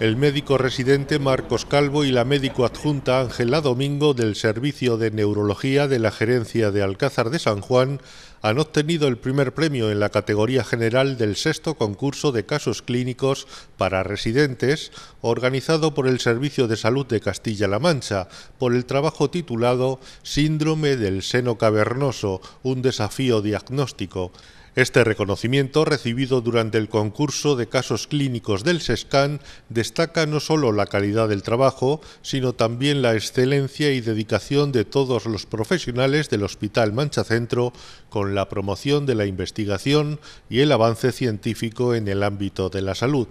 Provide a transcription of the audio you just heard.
El médico residente Marcos Calvo y la médico adjunta Ángela Domingo del Servicio de Neurología de la Gerencia de Alcázar de San Juan han obtenido el primer premio en la categoría general del sexto concurso de casos clínicos para residentes organizado por el Servicio de Salud de Castilla-La Mancha por el trabajo titulado Síndrome del seno cavernoso, un desafío diagnóstico. Este reconocimiento, recibido durante el concurso de casos clínicos del SESCAN, destaca no solo la calidad del trabajo, sino también la excelencia y dedicación de todos los profesionales del Hospital Mancha Centro con la promoción de la investigación y el avance científico en el ámbito de la salud.